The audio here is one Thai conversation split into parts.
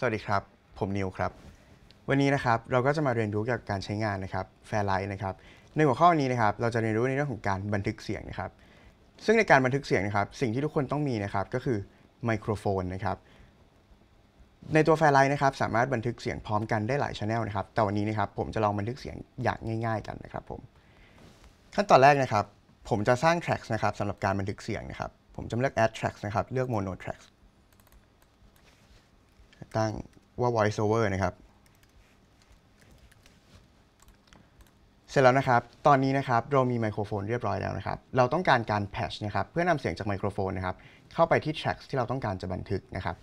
สวัสดีครับผมนิวครับวันนี้นะครับเราก็จะมาเรียนรู้เกี่ยวกับการใช้งานนะครับแฟร์ไลท์นะครับในหัวข้อนี้นะครับเราจะเรียนรู้ในเรื่องของการบันทึกเสียงนะครับ ซึ่งในการบันทึกเสียงนะครับสิ่งที่ทุกคนต้องมีนะครับก็คือไมโครโฟนนะครับในตัวแฟร์ไลท์นะครับสามารถบันทึกเสียงพร้อมกันได้หลายชแนลนะครับ แต่วันนี้นะครับผมจะลองบันทึกเสียงอย่างง่ายๆกันนะครับผมขั้นตอนแรกนะครับ ผมจะสร้างแทร็กนะครับสำหรับการบันทึกเสียงนะครับ ผมจะเลือก add tracks นะครับเลือก mono tracks ั้งว่า voiceover นะครับ เสร็จแล้วนะครับ ตอนนี้นะครับเรามีไมโครโฟน เรียบร้อยแล้วนะครับ เราต้องการการแพชนะครับเพื่อนำเสียงจากไมโครโฟนนะครับ เข้าไปที่ tracks ที่เราต้องการจะบันทึกนะครับ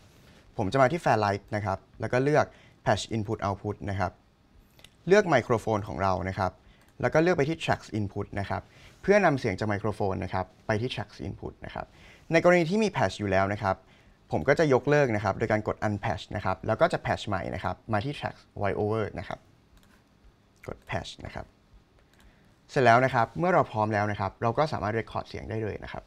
ผมจะมาที่ Fairlight นะครับแล้วก็เลือก patch input output นะครับ เลือกไมโครโฟนของเรานะครับ แล้วก็เลือกไปที่ tracks input นะครับ เพื่อนำเสียงจากไมโครโฟนนะครับ ไปที่ tracks input นะครับในกรณีที่มี patch อยู่แล้วนะครับผมก็จะยกเลิกนะครับโดยการกด unpatch นะครับแล้วก็จะ patch ใหม่นะครับมาที่ track s Y i e o v e r นะครับ กด patch นะครับเสร็จแล้วนะครับเมื่อเราพร้อมแล้วนะครับ เราก็สามารถ record เสียงได้เลยนะครับ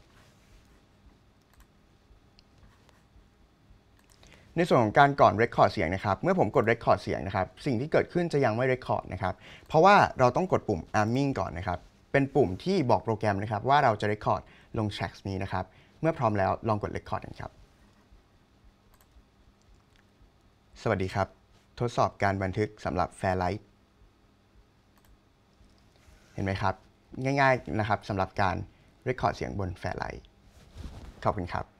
ในส่วนของการก่อน record เสียงนะครับเมื่อผมกด record เสียงนะครับสิ่งที่เกิดขึ้นจะยังไม่ record นะครับเพราะว่าเราต้องกดปุ่ม arming ก่อนนะครับ เป็นปุ่มที่บอกโปรแกรมนะครับว่าเราจะ record ลง tracks นี้นะครับเมื่อพร้อมแล้วลองกด record กันครับสวัสดีครับทดสอบการบันทึกสำหรับแฟร์ไลท์เห็นไหมครับ ง่ายๆนะครับสำหรับการรีคอร์ดเสียงบนแฟร์ไลท์ขอบคุณครับ